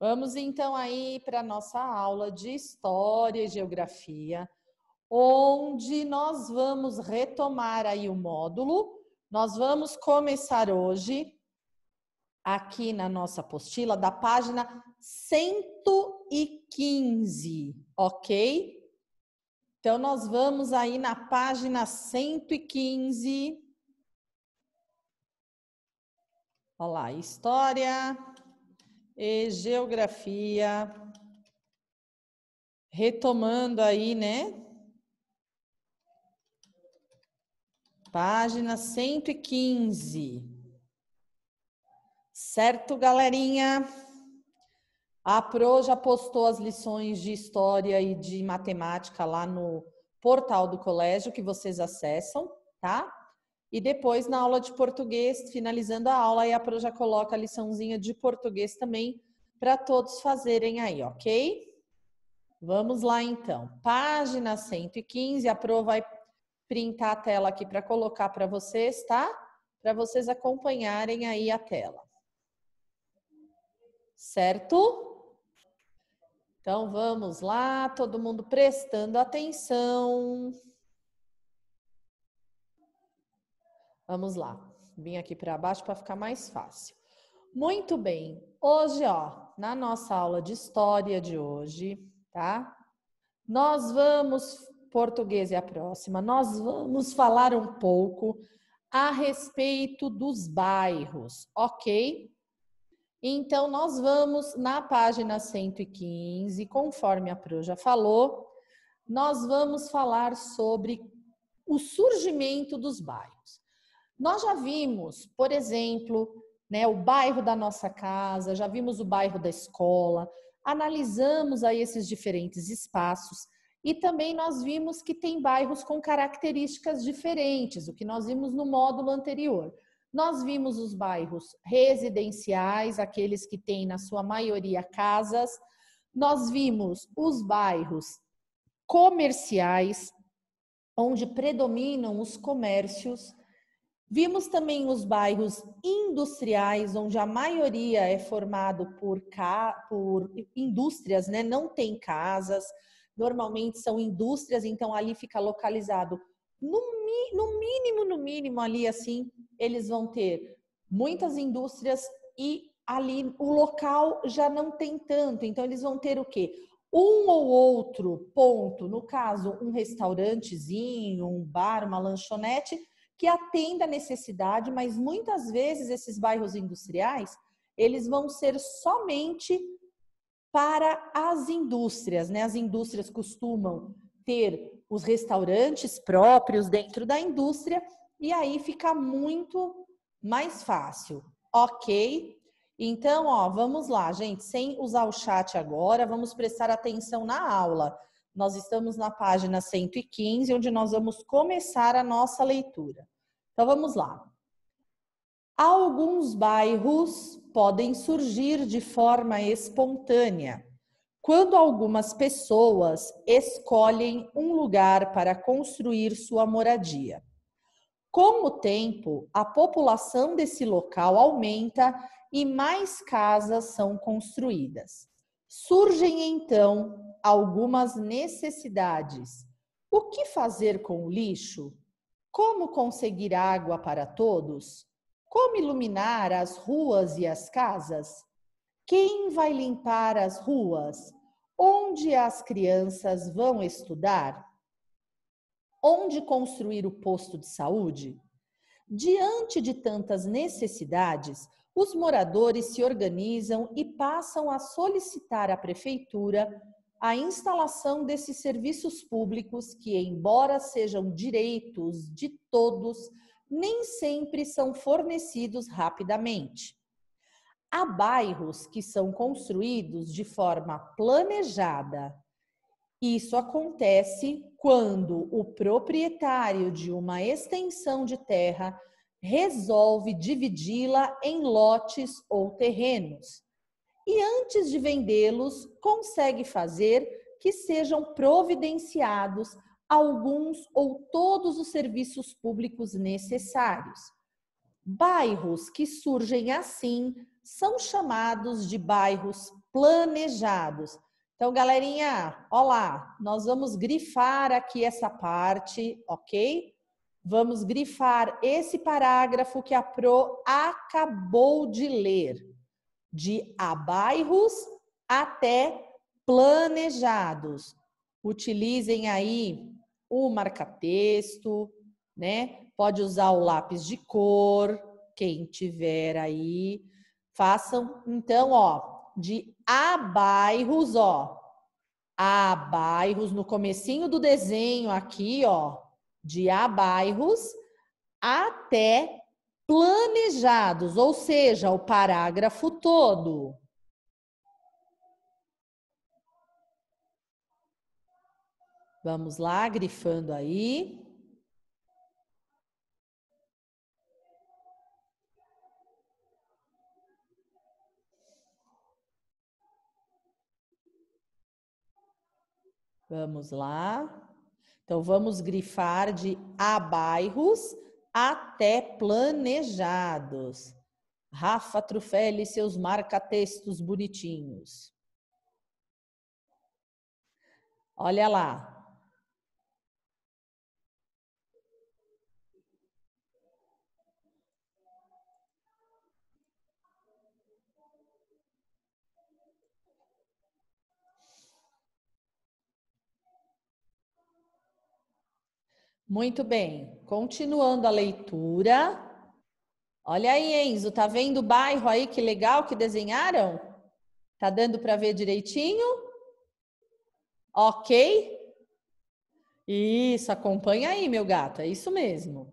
Vamos então aí para a nossa aula de História e Geografia, onde nós vamos retomar aí o módulo. Nós vamos começar hoje, aqui na nossa apostila, da página 115, ok? Então, nós vamos aí na página 115. Olha lá, História e geografia. Retomando aí, né? Página 115. Certo, galerinha? A Pro já postou as lições de história e de matemática lá no portal do colégio que vocês acessam, tá? E depois, na aula de português, finalizando a aula, aí a Pro já coloca a liçãozinha de português também para todos fazerem aí, ok? Vamos lá então. Página 115, a Pro vai printar a tela aqui para colocar para vocês, tá? Para vocês acompanharem aí a tela. Certo? Então vamos lá, todo mundo prestando atenção. Vamos lá. Vim aqui para baixo para ficar mais fácil. Muito bem. Hoje, ó, na nossa aula de história de hoje, tá? Nós vamos português é a próxima. Nós vamos falar um pouco a respeito dos bairros, OK? Então, nós vamos na página 115, conforme a Pro já falou, nós vamos falar sobre o surgimento dos bairros. Nós já vimos, por exemplo, né, o bairro da nossa casa, já vimos o bairro da escola, analisamos aí esses diferentes espaços e também nós vimos que tem bairros com características diferentes, o que nós vimos no módulo anterior. Nós vimos os bairros residenciais, aqueles que têm na sua maioria casas, nós vimos os bairros comerciais, onde predominam os comércios Vimos também os bairros industriais, onde a maioria é formado por, ca... por indústrias, né? não tem casas, normalmente são indústrias, então ali fica localizado. No, mi... no mínimo, no mínimo, ali assim, eles vão ter muitas indústrias e ali o local já não tem tanto, então eles vão ter o quê? um ou outro ponto, no caso, um restaurantezinho, um bar, uma lanchonete, que atenda a necessidade, mas muitas vezes esses bairros industriais, eles vão ser somente para as indústrias, né? As indústrias costumam ter os restaurantes próprios dentro da indústria e aí fica muito mais fácil. OK? Então, ó, vamos lá, gente, sem usar o chat agora, vamos prestar atenção na aula. Nós estamos na página 115, onde nós vamos começar a nossa leitura. Então vamos lá. Alguns bairros podem surgir de forma espontânea quando algumas pessoas escolhem um lugar para construir sua moradia. Com o tempo, a população desse local aumenta e mais casas são construídas. Surgem então algumas necessidades. O que fazer com o lixo? Como conseguir água para todos? Como iluminar as ruas e as casas? Quem vai limpar as ruas? Onde as crianças vão estudar? Onde construir o posto de saúde? Diante de tantas necessidades, os moradores se organizam e passam a solicitar à prefeitura a instalação desses serviços públicos que, embora sejam direitos de todos, nem sempre são fornecidos rapidamente. Há bairros que são construídos de forma planejada. Isso acontece quando o proprietário de uma extensão de terra resolve dividi-la em lotes ou terrenos e, antes de vendê-los, consegue fazer que sejam providenciados alguns ou todos os serviços públicos necessários. Bairros que surgem assim são chamados de bairros planejados. Então, galerinha, olá, nós vamos grifar aqui essa parte, ok? Vamos grifar esse parágrafo que a Pro acabou de ler de bairros até planejados. Utilizem aí o marca-texto, né? Pode usar o lápis de cor, quem tiver aí. Façam, então, ó, de bairros, ó. bairros, no comecinho do desenho aqui, ó. De bairros até planejados, ou seja, o parágrafo todo. Vamos lá, grifando aí. Vamos lá. Então, vamos grifar de a bairros até planejados. Rafa Trufelli seus marca-textos bonitinhos. Olha lá, Muito bem. Continuando a leitura. Olha aí, Enzo, tá vendo o bairro aí que legal que desenharam? Tá dando para ver direitinho? OK? Isso, acompanha aí, meu gato, é isso mesmo.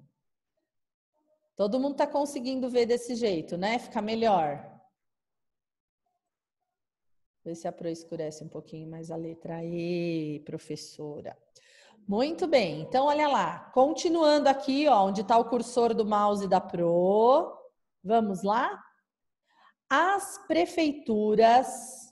Todo mundo tá conseguindo ver desse jeito, né? Fica melhor. Vê se a Pro escurece um pouquinho mais a letra E, professora. Muito bem, então olha lá, continuando aqui, ó, onde está o cursor do mouse da Pro, vamos lá? As prefeituras,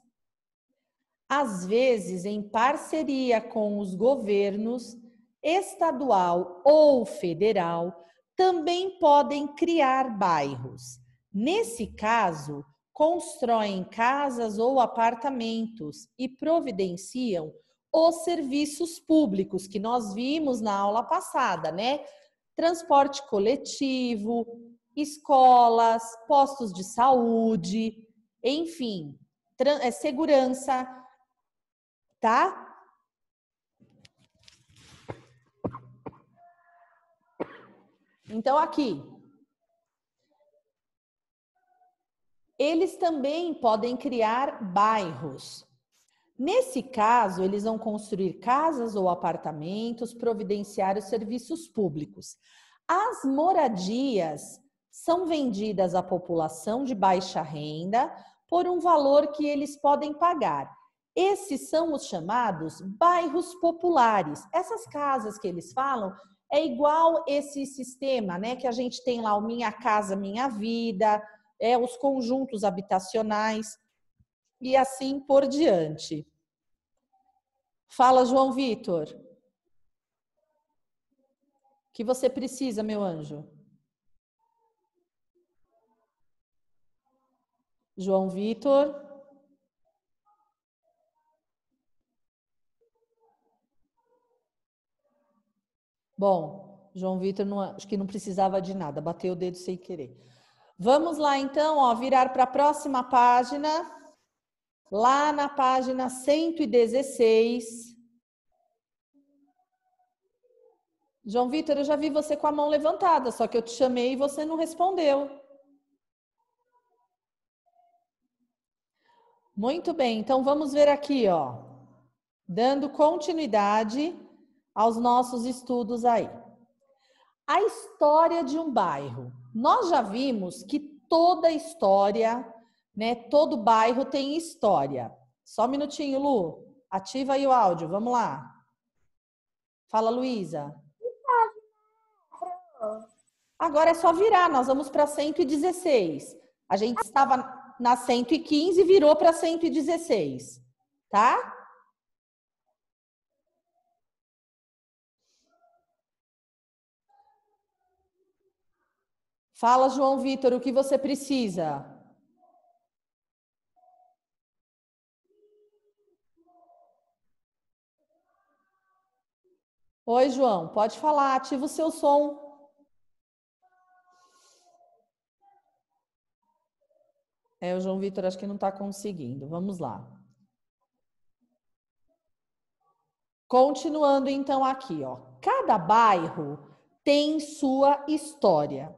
às vezes em parceria com os governos estadual ou federal, também podem criar bairros. Nesse caso, constroem casas ou apartamentos e providenciam os serviços públicos que nós vimos na aula passada, né? Transporte coletivo, escolas, postos de saúde, enfim, é, segurança, tá? Então, aqui, eles também podem criar bairros. Nesse caso, eles vão construir casas ou apartamentos, providenciar os serviços públicos. As moradias são vendidas à população de baixa renda por um valor que eles podem pagar. Esses são os chamados bairros populares. Essas casas que eles falam é igual esse sistema, né, que a gente tem lá o Minha Casa Minha Vida, é os conjuntos habitacionais e assim por diante. Fala, João Vitor. O que você precisa, meu anjo? João Vitor. Bom, João Vitor não, acho que não precisava de nada, bateu o dedo sem querer. Vamos lá então, ó, virar para a próxima página lá na página 116. João Vitor, eu já vi você com a mão levantada, só que eu te chamei e você não respondeu. Muito bem, então vamos ver aqui, ó, dando continuidade aos nossos estudos aí. A história de um bairro. Nós já vimos que toda história né? Todo bairro tem história. Só um minutinho, Lu. Ativa aí o áudio, vamos lá. Fala, Luísa. Agora é só virar, nós vamos para 116. A gente estava na 115 e virou para 116, tá? Fala, João Vitor, o que você precisa? Oi, João, pode falar, ativa o seu som. É, o João Vitor acho que não está conseguindo. Vamos lá. Continuando então aqui, ó. Cada bairro tem sua história.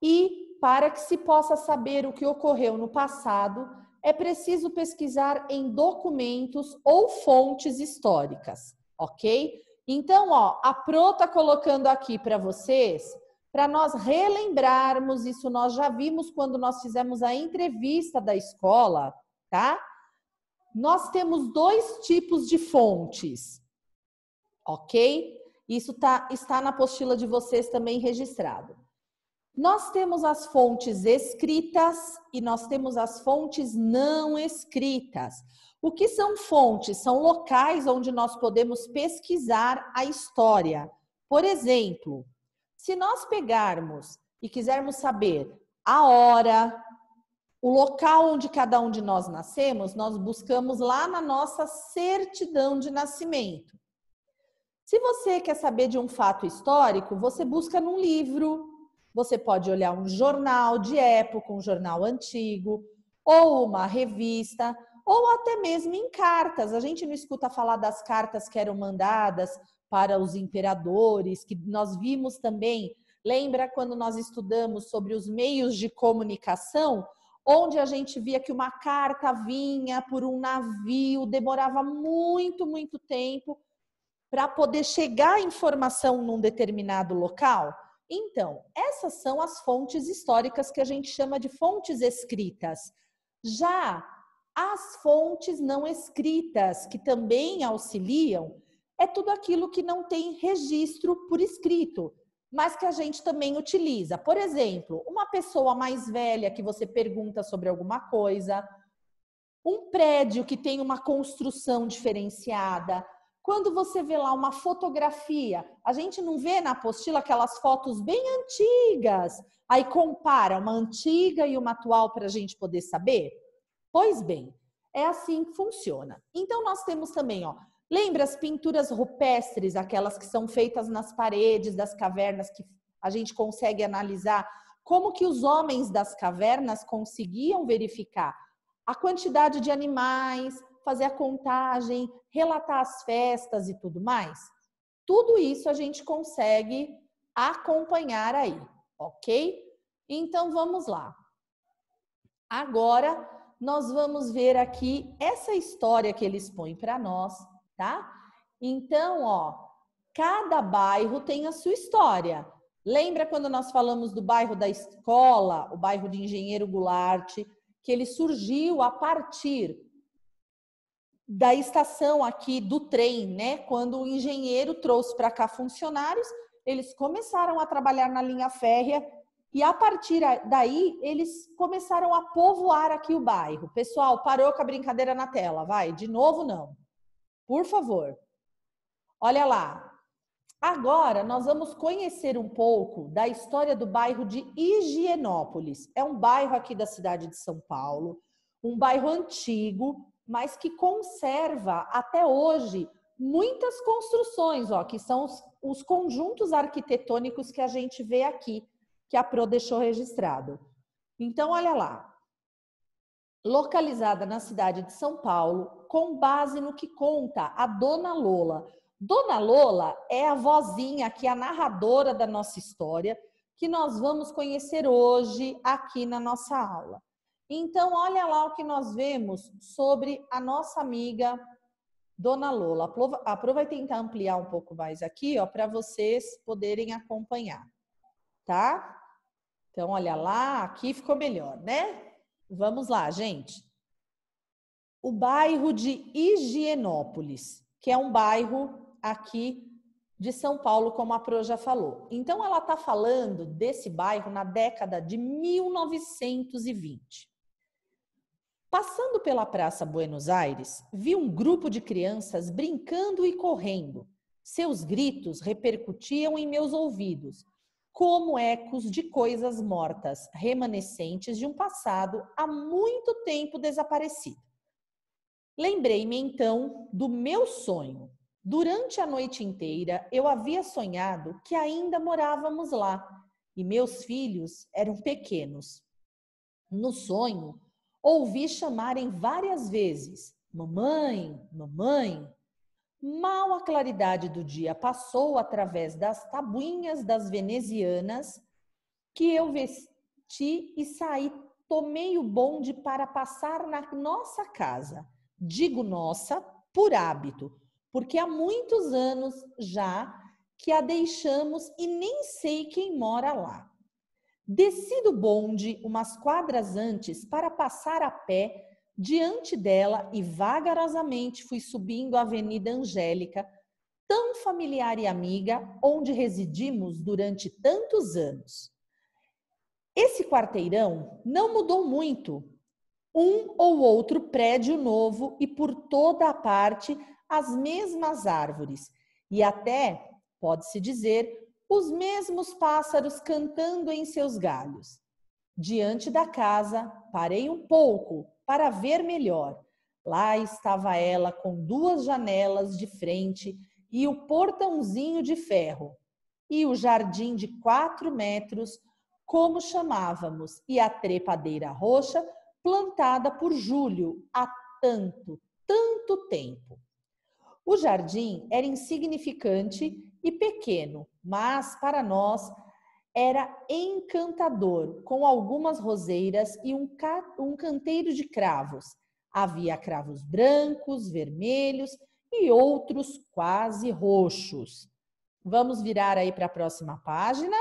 E para que se possa saber o que ocorreu no passado, é preciso pesquisar em documentos ou fontes históricas, ok? Então, ó, a Pro está colocando aqui para vocês, para nós relembrarmos isso, nós já vimos quando nós fizemos a entrevista da escola, tá? Nós temos dois tipos de fontes, ok? Isso tá, está na apostila de vocês também registrado. Nós temos as fontes escritas e nós temos as fontes não escritas. O que são fontes? São locais onde nós podemos pesquisar a história. Por exemplo, se nós pegarmos e quisermos saber a hora, o local onde cada um de nós nascemos, nós buscamos lá na nossa certidão de nascimento. Se você quer saber de um fato histórico, você busca num livro, você pode olhar um jornal de época, um jornal antigo, ou uma revista, ou até mesmo em cartas. A gente não escuta falar das cartas que eram mandadas para os imperadores, que nós vimos também. Lembra quando nós estudamos sobre os meios de comunicação? onde a gente via que uma carta vinha por um navio, demorava muito, muito tempo para poder chegar a informação num determinado local. Então, essas são as fontes históricas que a gente chama de fontes escritas. Já as fontes não escritas, que também auxiliam, é tudo aquilo que não tem registro por escrito, mas que a gente também utiliza. Por exemplo, uma pessoa mais velha que você pergunta sobre alguma coisa, um prédio que tem uma construção diferenciada. Quando você vê lá uma fotografia, a gente não vê na apostila aquelas fotos bem antigas. Aí compara uma antiga e uma atual para a gente poder saber? Pois bem, é assim que funciona. Então nós temos também, ó, lembra as pinturas rupestres, aquelas que são feitas nas paredes das cavernas que a gente consegue analisar como que os homens das cavernas conseguiam verificar a quantidade de animais, fazer a contagem, relatar as festas e tudo mais? Tudo isso a gente consegue acompanhar aí, ok? Então vamos lá. Agora nós vamos ver aqui essa história que eles põem para nós, tá? Então, ó, cada bairro tem a sua história. Lembra quando nós falamos do bairro da escola, o bairro de Engenheiro Goulart, que ele surgiu a partir da estação aqui do trem, né? Quando o engenheiro trouxe para cá funcionários, eles começaram a trabalhar na linha férrea e a partir daí, eles começaram a povoar aqui o bairro. Pessoal, parou com a brincadeira na tela, vai. De novo, não. Por favor. Olha lá. Agora nós vamos conhecer um pouco da história do bairro de Higienópolis. É um bairro aqui da cidade de São Paulo, um bairro antigo, mas que conserva até hoje muitas construções, ó, que são os, os conjuntos arquitetônicos que a gente vê aqui que a PRO deixou registrado. Então, olha lá. Localizada na cidade de São Paulo, com base no que conta a Dona Lola. Dona Lola é a vozinha que é a narradora da nossa história, que nós vamos conhecer hoje aqui na nossa aula. Então, olha lá o que nós vemos sobre a nossa amiga Dona Lola. A Pro vai tentar ampliar um pouco mais aqui, ó, para vocês poderem acompanhar tá? Então, olha lá, aqui ficou melhor, né? Vamos lá, gente. O bairro de Higienópolis, que é um bairro aqui de São Paulo, como a Pro já falou. Então, ela está falando desse bairro na década de 1920. Passando pela Praça Buenos Aires, vi um grupo de crianças brincando e correndo. Seus gritos repercutiam em meus ouvidos como ecos de coisas mortas, remanescentes de um passado há muito tempo desaparecido. Lembrei-me então do meu sonho. Durante a noite inteira eu havia sonhado que ainda morávamos lá e meus filhos eram pequenos. No sonho, ouvi chamarem várias vezes: Mamãe, mamãe. Mal a claridade do dia passou através das tabuinhas das venezianas, que eu vesti e saí, tomei o bonde para passar na nossa casa. Digo nossa por hábito, porque há muitos anos já que a deixamos e nem sei quem mora lá. Desci do bonde umas quadras antes para passar a pé diante dela e vagarosamente fui subindo a Avenida Angélica, tão familiar e amiga, onde residimos durante tantos anos. Esse quarteirão não mudou muito. Um ou outro prédio novo e por toda a parte as mesmas árvores e até, pode-se dizer, os mesmos pássaros cantando em seus galhos. Diante da casa, parei um pouco para ver melhor. Lá estava ela com duas janelas de frente e o portãozinho de ferro. E o jardim de quatro metros, como chamávamos, e a trepadeira roxa plantada por Júlio há tanto, tanto tempo. O jardim era insignificante e pequeno, mas para nós era encantador, com algumas roseiras e um, ca... um canteiro de cravos. Havia cravos brancos, vermelhos e outros quase roxos. Vamos virar aí para a próxima página.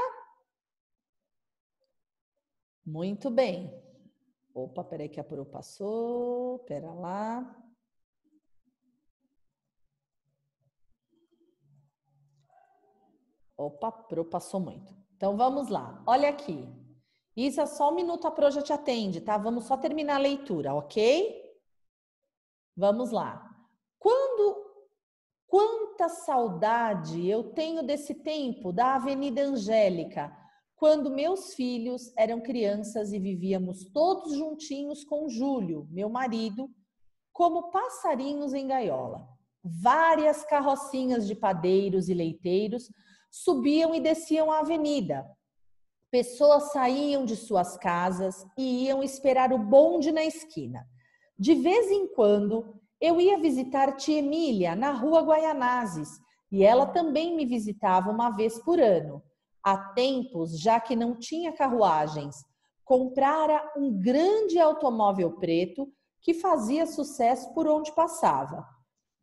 Muito bem. Opa, peraí que a Pro passou. Pera lá. Opa, Pro passou muito. Então vamos lá. Olha aqui. Isso é só um minuto a Pro já te atende, tá? Vamos só terminar a leitura, ok? Vamos lá. Quando quanta saudade eu tenho desse tempo da Avenida Angélica, quando meus filhos eram crianças e vivíamos todos juntinhos com Júlio, meu marido, como passarinhos em gaiola. Várias carrocinhas de padeiros e leiteiros subiam e desciam a avenida. Pessoas saíam de suas casas e iam esperar o bonde na esquina. De vez em quando, eu ia visitar tia Emília na rua Guaianazes e ela também me visitava uma vez por ano. Há tempos, já que não tinha carruagens, comprara um grande automóvel preto que fazia sucesso por onde passava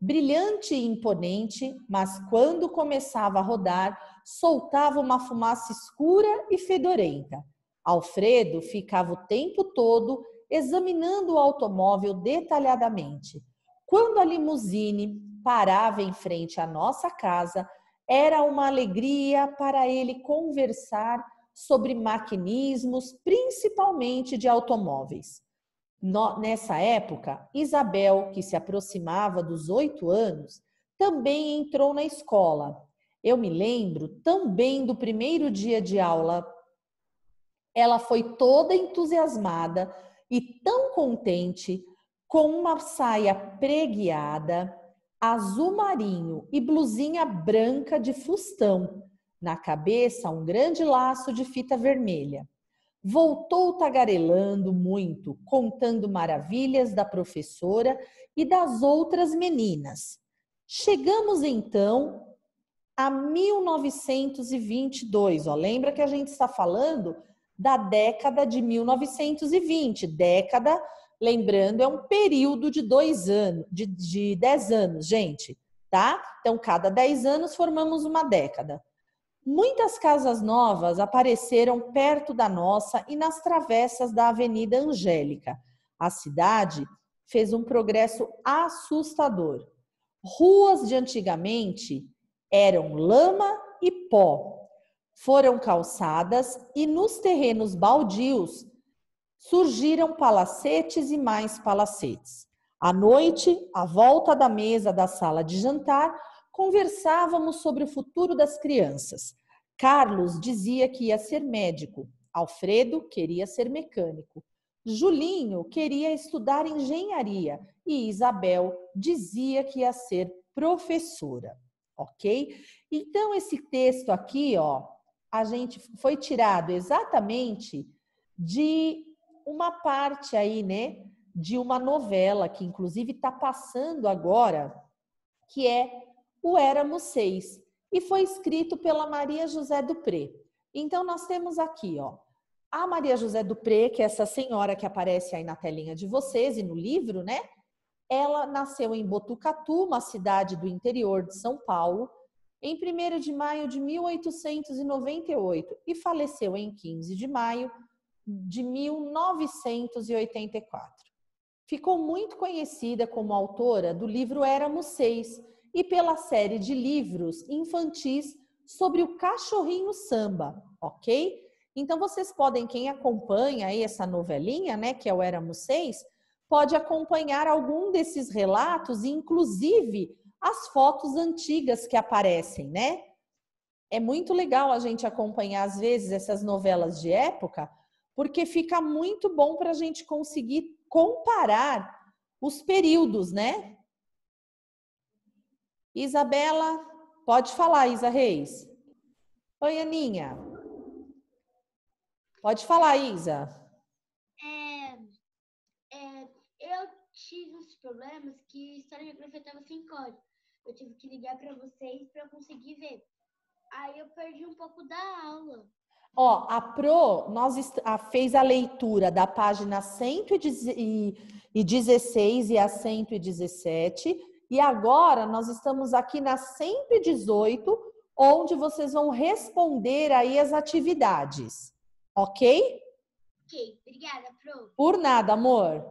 brilhante e imponente, mas quando começava a rodar, soltava uma fumaça escura e fedorenta. Alfredo ficava o tempo todo examinando o automóvel detalhadamente. Quando a limusine parava em frente à nossa casa, era uma alegria para ele conversar sobre maquinismos, principalmente de automóveis nessa época, Isabel, que se aproximava dos oito anos, também entrou na escola. Eu me lembro também do primeiro dia de aula. Ela foi toda entusiasmada e tão contente com uma saia preguiada, azul marinho e blusinha branca de fustão, na cabeça um grande laço de fita vermelha voltou tagarelando muito, contando maravilhas da professora e das outras meninas. Chegamos então a 1922. Ó, lembra que a gente está falando da década de 1920. Década, lembrando, é um período de dois anos, de, de dez anos, gente, tá? Então, cada dez anos formamos uma década. Muitas casas novas apareceram perto da nossa e nas travessas da Avenida Angélica. A cidade fez um progresso assustador. Ruas de antigamente eram lama e pó, foram calçadas e nos terrenos baldios surgiram palacetes e mais palacetes. À noite, à volta da mesa da sala de jantar, Conversávamos sobre o futuro das crianças. Carlos dizia que ia ser médico, Alfredo queria ser mecânico, Julinho queria estudar engenharia e Isabel dizia que ia ser professora, ok? Então esse texto aqui, ó, a gente foi tirado exatamente de uma parte aí, né, de uma novela que inclusive está passando agora, que é o Éramos Seis, e foi escrito pela Maria José Dupré. Então, nós temos aqui, ó, a Maria José Dupré, que é essa senhora que aparece aí na telinha de vocês e no livro, né? Ela nasceu em Botucatu, uma cidade do interior de São Paulo, em 1 de maio de 1898 e faleceu em 15 de maio de 1984. Ficou muito conhecida como autora do livro Éramos Seis, e pela série de livros infantis sobre o cachorrinho samba, ok? Então vocês podem, quem acompanha aí essa novelinha, né, que é o Éramos Seis, pode acompanhar algum desses relatos, inclusive as fotos antigas que aparecem, né? É muito legal a gente acompanhar, às vezes, essas novelas de época, porque fica muito bom para a gente conseguir comparar os períodos, né? Isabela, pode falar, Isa Reis. Oi, Aninha. Pode falar, Isa. É, é, eu tive uns problemas que história e geografia estava sem código. Eu tive que ligar para vocês para conseguir ver. Aí eu perdi um pouco da aula. Ó, a Pro nós a, fez a leitura da página 116 e a 117 e agora nós estamos aqui na 118, onde vocês vão responder aí as atividades. Ok? Ok, obrigada, Pro. Por nada, amor.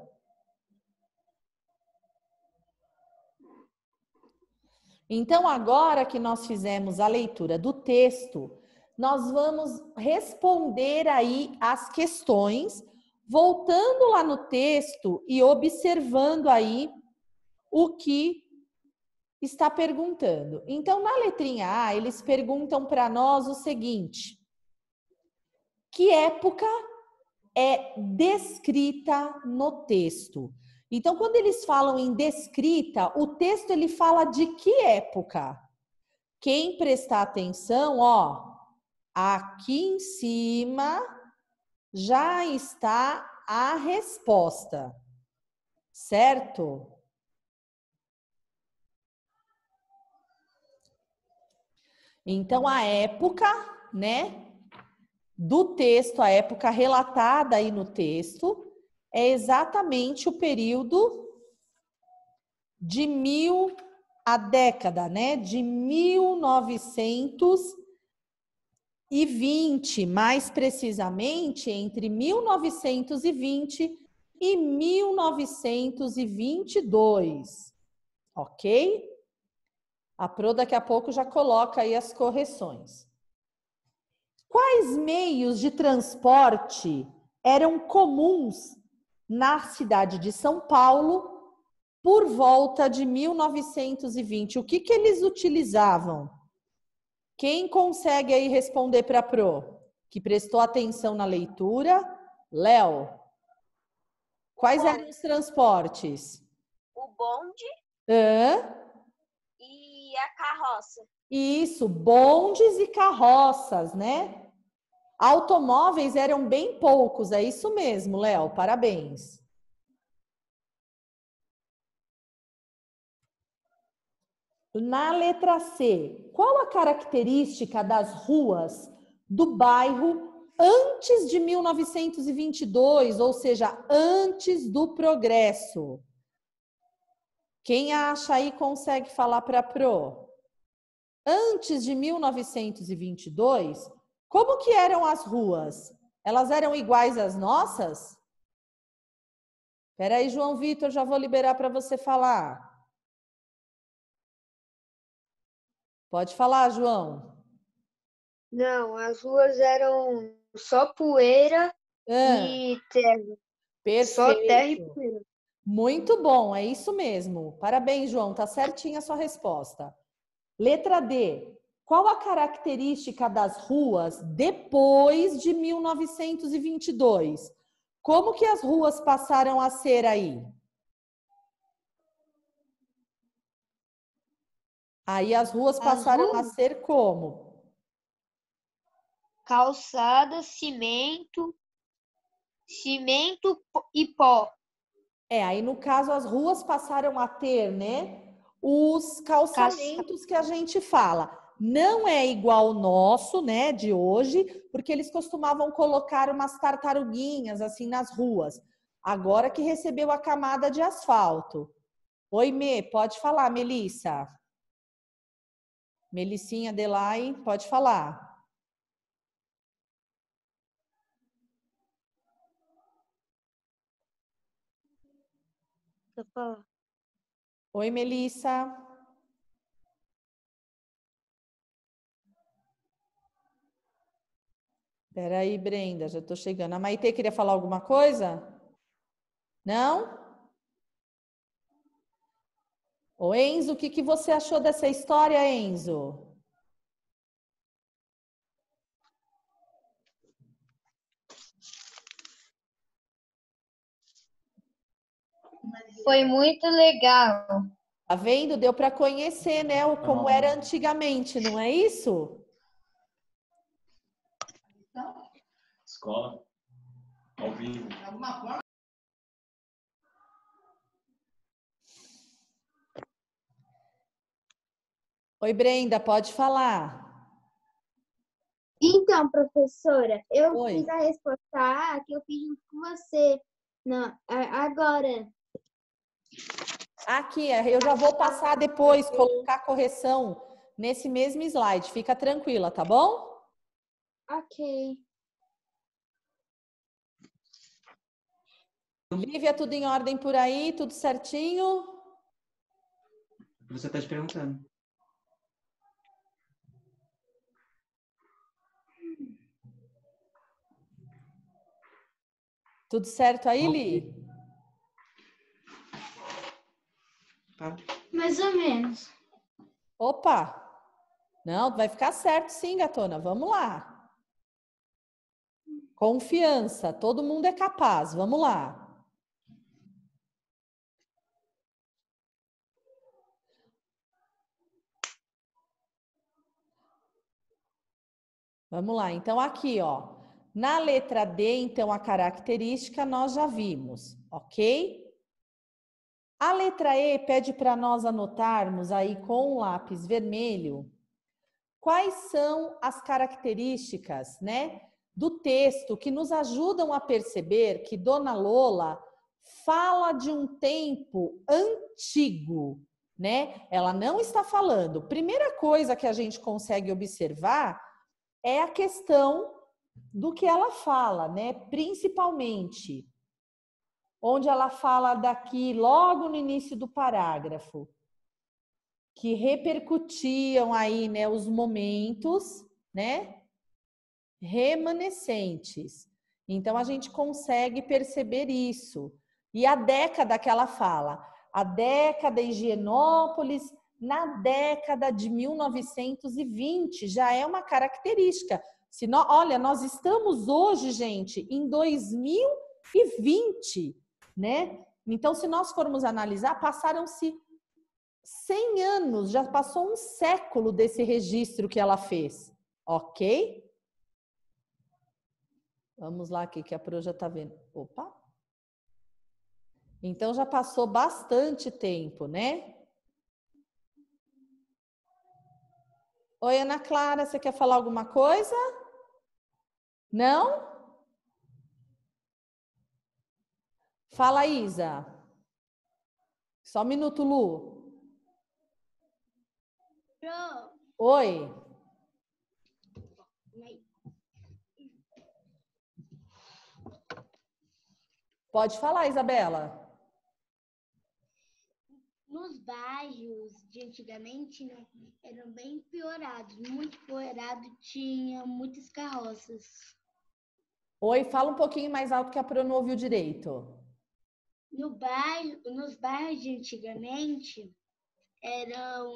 Então, agora que nós fizemos a leitura do texto, nós vamos responder aí as questões, voltando lá no texto e observando aí o que está perguntando. Então, na letrinha A, eles perguntam para nós o seguinte: que época é descrita no texto? Então, quando eles falam em descrita, o texto ele fala de que época? Quem prestar atenção, ó, aqui em cima já está a resposta, certo? Então, a época, né, do texto, a época relatada aí no texto, é exatamente o período de mil, a década, né, de 1920, mais precisamente entre 1920 e 1922, ok? A Pro daqui a pouco já coloca aí as correções. Quais meios de transporte eram comuns na cidade de São Paulo por volta de 1920? O que, que eles utilizavam? Quem consegue aí responder para a Pro, que prestou atenção na leitura? Léo. Quais eram os transportes? O bonde. Hã? e é a carroça. Isso, bondes e carroças, né? Automóveis eram bem poucos, é isso mesmo, Léo, parabéns. Na letra C, qual a característica das ruas do bairro antes de 1922, ou seja, antes do progresso? Quem acha aí consegue falar para pro? Antes de 1922, como que eram as ruas? Elas eram iguais às nossas? Peraí, João Vitor, já vou liberar para você falar. Pode falar, João. Não, as ruas eram só poeira ah. e terra. Perfeito. Só terra e poeira. Muito bom, é isso mesmo. Parabéns, João, tá certinha a sua resposta. Letra D. Qual a característica das ruas depois de 1922? Como que as ruas passaram a ser aí? Aí as ruas passaram as ruas? a ser como? Calçada, cimento, cimento e pó. É, aí no caso as ruas passaram a ter, né, os calçamentos Calça... que a gente fala. Não é igual o nosso, né, de hoje, porque eles costumavam colocar umas tartaruguinhas assim nas ruas. Agora que recebeu a camada de asfalto. Oi, Mê, pode falar, Melissa. Melicinha Delay, pode falar. Tá Oi, Melissa. Espera aí, Brenda, já estou chegando. A Maite queria falar alguma coisa? Não? O Enzo, o que, que você achou dessa história, Enzo? Foi muito legal. Tá vendo? Deu para conhecer, né, o como era antigamente, não é isso? Escola ao vivo. Alguma forma Oi, Brenda, pode falar. Então, professora, eu Oi. fiz a reportagem que eu fiz com você não, agora. Aqui, é, eu já vou passar depois, colocar correção nesse mesmo slide. Fica tranquila, tá bom? Ok. Lívia, tudo em ordem por aí? Tudo certinho? Você está te perguntando. Tudo certo aí, Li? Tá? Mais ou menos. Opa! Não, vai ficar certo sim, gatona. Vamos lá. Confiança, todo mundo é capaz. Vamos lá. Vamos lá, então aqui, ó. Na letra D, então a característica nós já vimos, ok? A letra E pede para nós anotarmos aí com o lápis vermelho quais são as características, né, do texto que nos ajudam a perceber que Dona Lola fala de um tempo antigo, né? Ela não está falando. Primeira coisa que a gente consegue observar é a questão do que ela fala, né? Principalmente onde ela fala daqui, logo no início do parágrafo, que repercutiam aí, né, os momentos, né, remanescentes. Então a gente consegue perceber isso. E a década que ela fala, a década em Higienópolis, na década de 1920, já é uma característica. Se nós, olha, nós estamos hoje, gente, em 2020 né? Então, se nós formos analisar, passaram-se 100 anos, já passou um século desse registro que ela fez, ok? Vamos lá aqui, que a Pro já está vendo. Opa! Então, já passou bastante tempo, né? Oi, Ana Clara, você quer falar alguma coisa? Não? Fala, Isa. Só um minuto, Lu. Não. Oi. Pode falar, Isabela. Nos bairros de antigamente, né, eram bem piorados, muito piorado, tinha muitas carroças. Oi, fala um pouquinho mais alto que a Pro não ouviu direito. No bairro, nos bairros de antigamente eram,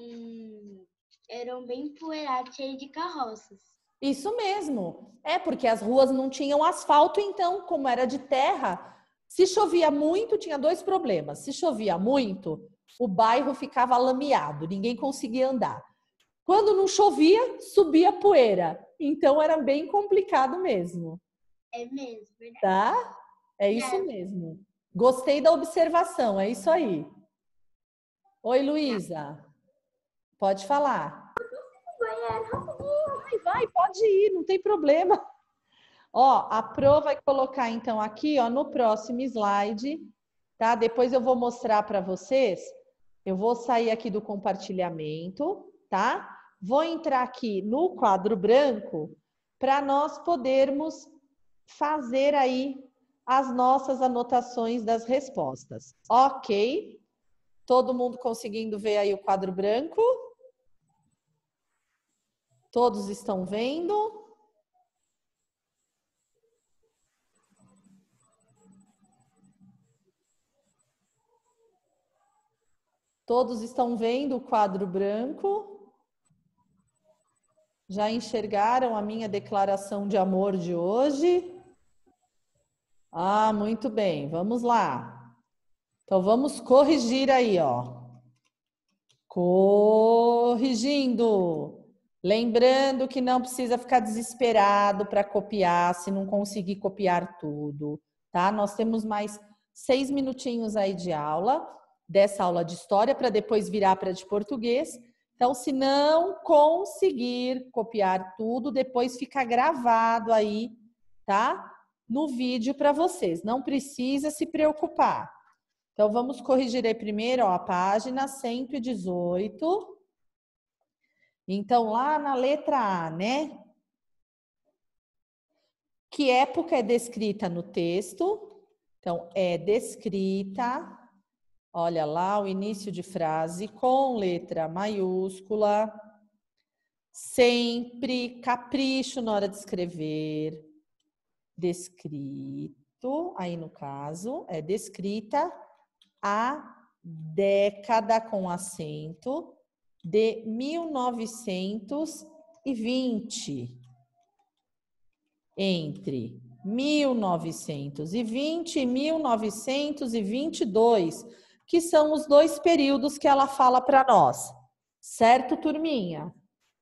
eram bem poeirados, cheios de carroças. Isso mesmo. É porque as ruas não tinham asfalto, então, como era de terra, se chovia muito, tinha dois problemas. Se chovia muito, o bairro ficava lameado, ninguém conseguia andar. Quando não chovia, subia poeira. Então era bem complicado mesmo. É mesmo, verdade. Tá? É, é. isso é. mesmo. Gostei da observação, é isso aí. Oi, Luísa. Pode falar. Vai, vai, pode ir, não tem problema. Ó, a Pro vai colocar então aqui, ó, no próximo slide, tá? Depois eu vou mostrar para vocês. Eu vou sair aqui do compartilhamento, tá? Vou entrar aqui no quadro branco para nós podermos fazer aí as nossas anotações das respostas. Ok? Todo mundo conseguindo ver aí o quadro branco? Todos estão vendo? Todos estão vendo o quadro branco? Já enxergaram a minha declaração de amor de hoje? Ah, muito bem, vamos lá. Então vamos corrigir aí, ó. Corrigindo. Lembrando que não precisa ficar desesperado para copiar se não conseguir copiar tudo, tá? Nós temos mais seis minutinhos aí de aula, dessa aula de história, para depois virar para de português. Então, se não conseguir copiar tudo, depois fica gravado aí, tá? no vídeo para vocês. Não precisa se preocupar. Então, vamos corrigir aí primeiro ó, a página 118. Então, lá na letra A, né? Que época é descrita no texto? Então, é descrita, olha lá o início de frase, com letra maiúscula, sempre capricho na hora de escrever descrito, aí no caso, é descrita a década com acento de 1920. Entre 1920 e 1922, que são os dois períodos que ela fala para nós. Certo, turminha?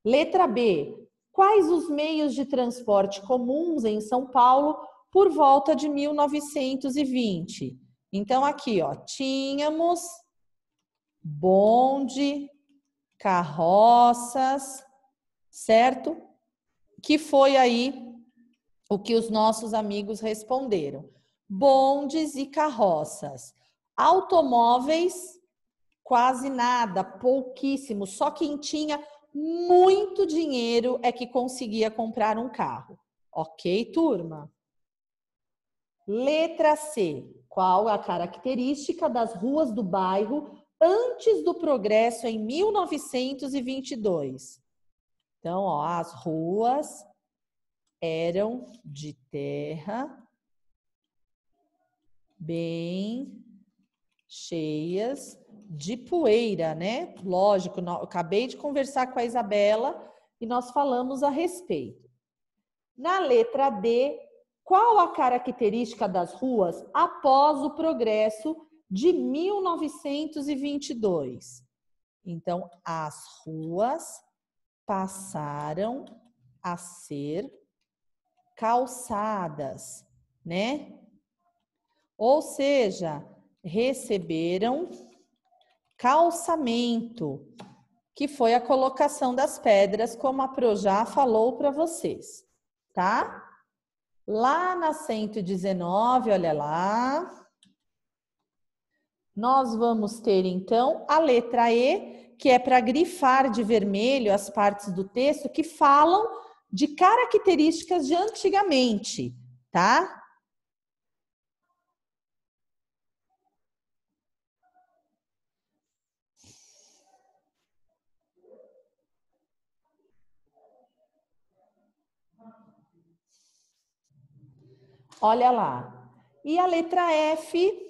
Letra B quais os meios de transporte comuns em São Paulo por volta de 1920. Então, aqui, ó, tínhamos bonde, carroças, certo? Que foi aí o que os nossos amigos responderam. Bondes e carroças. Automóveis, quase nada, pouquíssimo. Só quem tinha muito dinheiro é que conseguia comprar um carro. Ok, turma? Letra C. Qual a característica das ruas do bairro antes do progresso em 1922? Então, ó, as ruas eram de terra, bem cheias de poeira, né? Lógico, eu acabei de conversar com a Isabela e nós falamos a respeito. Na letra D, qual a característica das ruas após o progresso de 1922? Então, as ruas passaram a ser calçadas, né? Ou seja, receberam calçamento, que foi a colocação das pedras, como a já falou para vocês, tá? Lá na 119, olha lá, nós vamos ter então a letra E, que é para grifar de vermelho as partes do texto que falam de características de antigamente, tá? Olha lá. E a letra F.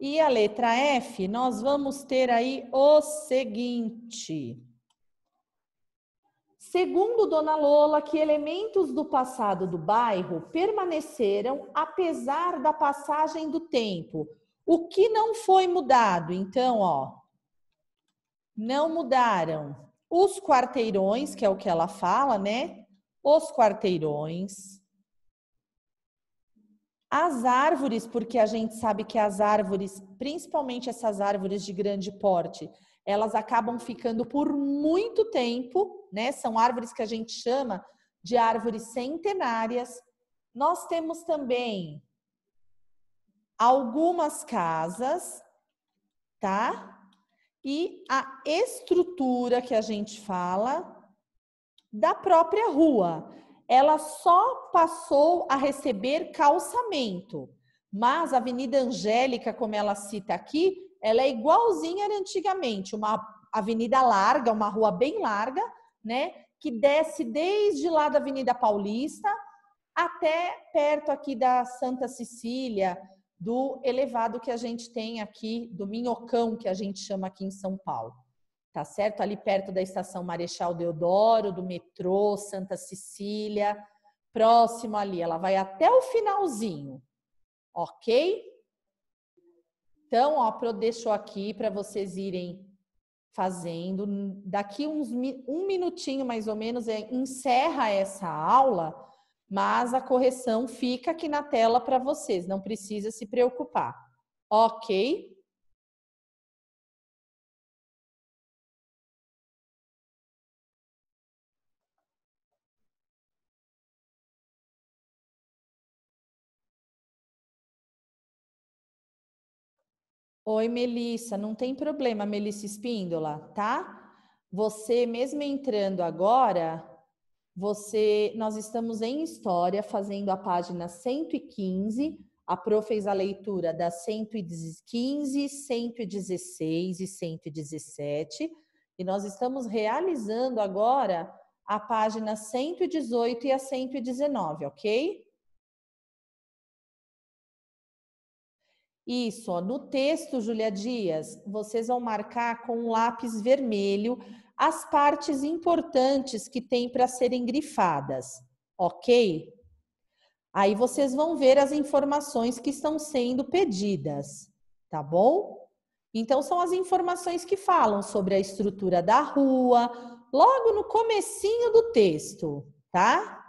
E a letra F, nós vamos ter aí o seguinte. Segundo Dona Lola, que elementos do passado do bairro permaneceram apesar da passagem do tempo. O que não foi mudado? Então, ó, não mudaram os quarteirões, que é o que ela fala, né? os quarteirões, as árvores, porque a gente sabe que as árvores, principalmente essas árvores de grande porte, elas acabam ficando por muito tempo, né? São árvores que a gente chama de árvores centenárias. Nós temos também algumas casas, tá? E a estrutura que a gente fala, da própria rua. Ela só passou a receber calçamento, mas a Avenida Angélica, como ela cita aqui, ela é igualzinha antigamente, uma avenida larga, uma rua bem larga, né, que desce desde lá da Avenida Paulista até perto aqui da Santa Cecília, do elevado que a gente tem aqui, do Minhocão, que a gente chama aqui em São Paulo tá certo? Ali perto da estação Marechal Deodoro, do metrô Santa Cecília, próximo ali, ela vai até o finalzinho, ok? Então, ó, deixou aqui para vocês irem fazendo. Daqui uns um minutinho mais ou menos é, encerra essa aula, mas a correção fica aqui na tela para vocês. Não precisa se preocupar, ok? Oi, Melissa, não tem problema, Melissa Espíndola, tá? Você, mesmo entrando agora, você, nós estamos em história fazendo a página 115. A Pro fez a leitura da 115, 116 e 117. E nós estamos realizando agora a página 118 e a 119, ok? Isso, ó. no texto, Julia Dias, vocês vão marcar com um lápis vermelho as partes importantes que tem para serem grifadas, ok? Aí vocês vão ver as informações que estão sendo pedidas, tá bom? Então são as informações que falam sobre a estrutura da rua, logo no comecinho do texto, tá?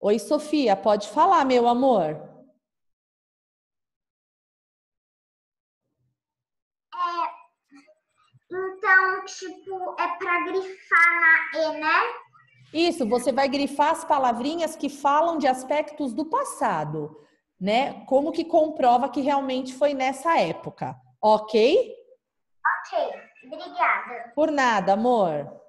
Oi, Sofia, pode falar, meu amor. Então, tipo, é para grifar na E, né? Isso, você vai grifar as palavrinhas que falam de aspectos do passado, né? Como que comprova que realmente foi nessa época, ok? Ok, obrigada. Por nada, amor.